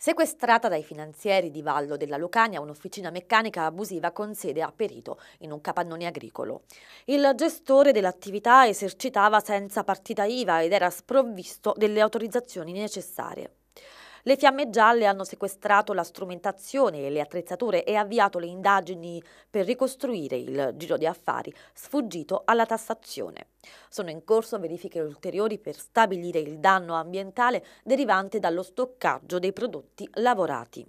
Sequestrata dai finanzieri di Vallo della Lucania un'officina meccanica abusiva con sede a Perito, in un capannone agricolo. Il gestore dell'attività esercitava senza partita IVA ed era sprovvisto delle autorizzazioni necessarie. Le fiamme gialle hanno sequestrato la strumentazione e le attrezzature e avviato le indagini per ricostruire il giro di affari sfuggito alla tassazione. Sono in corso verifiche ulteriori per stabilire il danno ambientale derivante dallo stoccaggio dei prodotti lavorati.